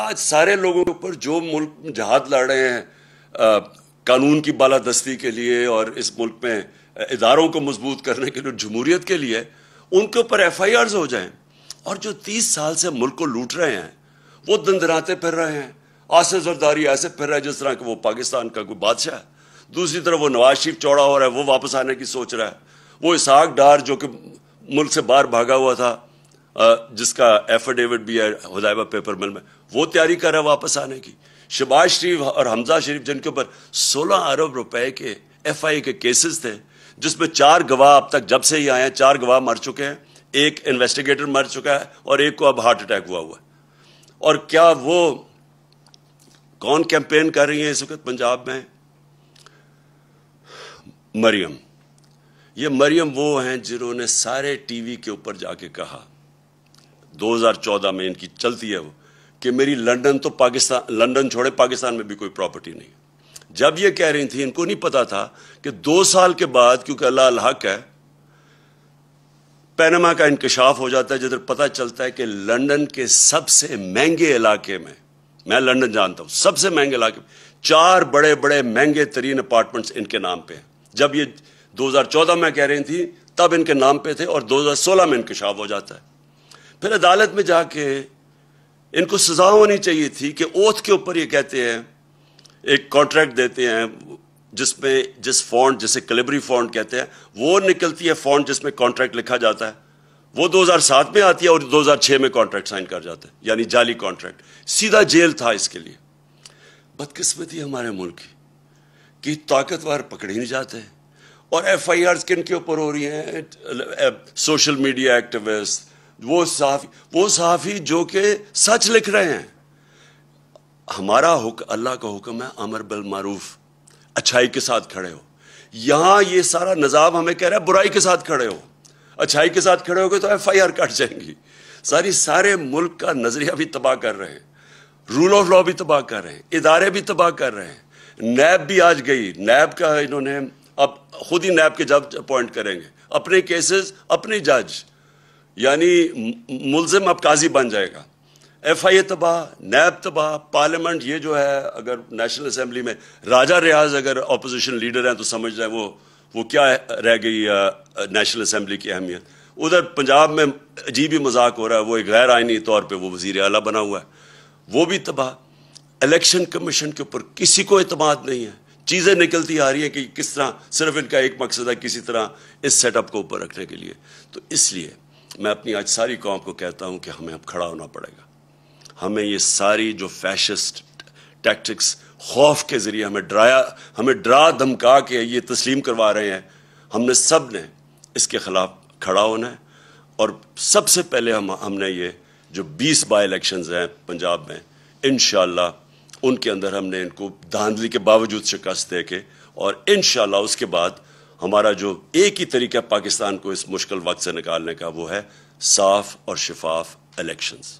आज सारे लोगों के ऊपर जो मुल्क जहाद लड़ रहे हैं कानून की बालादस्ती के लिए और इस मुल्क में इदारों को मजबूत करने के लिए जमूरीत के लिए उनके ऊपर एफ आई हो जाए और जो तीस साल से मुल्क को लूट रहे हैं वो दंदराते फिर रहे हैं आसे जरदारी ऐसे फिर रहे हैं जिस तरह के वो पाकिस्तान का कोई बादशाह है दूसरी तरफ वो नवाज शरीफ चौड़ा हो रहा है वो वापस आने की सोच रहा है वो इसहाक डार जो कि मुल्क से बाहर भागा हुआ था जिसका एफिडेविट भी है हुदैबा पेपर मिल में वो तैयारी कर रहा है वापस आने की शबाज शरीफ और हमजा शरीफ जिनके ऊपर सोलह अरब रुपए के एफ आई के केसेस थे जिसमें चार गवाह अब तक जब से ही आए हैं चार गवाह मर चुके हैं एक इन्वेस्टिगेटर मर चुका है और एक को अब हार्ट अटैक हुआ हुआ है और क्या वो कौन कैंपेन कर रही है इस वक्त पंजाब में मरियम ये मरियम वो हैं जिन्होंने सारे टीवी के ऊपर जाके कहा 2014 में इनकी चलती है वो कि मेरी लंदन तो पाकिस्तान लंदन छोड़े पाकिस्तान में भी कोई प्रॉपर्टी नहीं जब ये कह रही थी इनको नहीं पता था कि दो साल के बाद क्योंकि अल्लाह हक है पैनमा का इंकशाफ हो जाता है जिधर पता चलता है कि लंदन के सबसे महंगे इलाके में मैं लंदन जानता हूं सबसे महंगे इलाके में चार बड़े बड़े महंगे तरीन अपार्टमेंट्स इनके नाम पे हैं जब ये 2014 में कह रही थी तब इनके नाम पे थे और 2016 में इंकशाफ हो जाता है फिर अदालत में जाके इनको सजा होनी चाहिए थी कि ओथ के ऊपर ये कहते हैं एक कॉन्ट्रैक्ट देते हैं जिसमें जिस फॉन्ट जिसे कलेबरी फॉन्ट कहते हैं वो निकलती है फॉन्ट जिसमें कॉन्ट्रैक्ट लिखा जाता है वो 2007 में आती है और 2006 में कॉन्ट्रैक्ट साइन कर जाते हैं यानी जाली कॉन्ट्रैक्ट सीधा जेल था इसके लिए बदकिस्मती हमारे मुल्क की कि ताकतवर पकड़े नहीं जाते और एफ आई आर किन के ऊपर हो रही हैं सोशल मीडिया एक्टिविस्ट वो साफी वो साफी जो कि सच लिख रहे हैं हमारा हुक्म अल्लाह का हुक्म है अमर बल मारूफ अच्छाई के साथ खड़े हो यहां ये सारा नजाब हमें कह रहा है बुराई के साथ खड़े हो अच्छाई के साथ खड़े हो गए तो एफ आई आर कट जाएंगी सारी सारे मुल्क का नज़रिया भी तबाह कर रहे हैं रूल ऑफ लॉ भी तबाह कर रहे हैं इदारे भी तबाह कर रहे हैं नैब भी आज गई नैब का इन्होंने अब खुद ही नैब के जज अपॉइंट करेंगे अपने केसेस अपने जज यानी मुलजिम अब काजी बन जाएगा एफ आई ए तबाह नैब तबाह पार्लियामेंट ये जो है अगर नेशनल असम्बली में राजा रियाज अगर अपोजिशन लीडर हैं तो समझ जाए वो वो क्या रह गई नेशनल असम्बली की अहमियत उधर पंजाब में अजीब ही मजाक हो रहा है वो एक गैर आइनी तौर पर वो वजीर अला बना हुआ है वो भी तबाह इलेक्शन कमीशन के ऊपर किसी को अतमाद नहीं है चीज़ें निकलती आ रही है कि किस तरह सिर्फ इनका एक मकसद है किसी तरह इस सेटअप को ऊपर रखने के लिए तो इसलिए मैं अपनी आज सारी कौम को कहता हूँ कि हमें अब खड़ा होना पड़ेगा हमें ये सारी जो फैशिस्ट टैक्टिक्स खौफ के ज़रिए हमें डराया हमें डरा धमका के ये तस्लीम करवा रहे हैं हमने सब ने इसके ख़िलाफ़ खड़ा होना है और सबसे पहले हम हमने ये जो 20 बाई इलेक्शन हैं पंजाब में इन उनके अंदर हमने इनको धांधली के बावजूद शिकस्त दे के और इन उसके बाद हमारा जो एक ही तरीका पाकिस्तान को इस मुश्किल वक्त से निकालने का वो है साफ और शिफाफ इलेक्शंस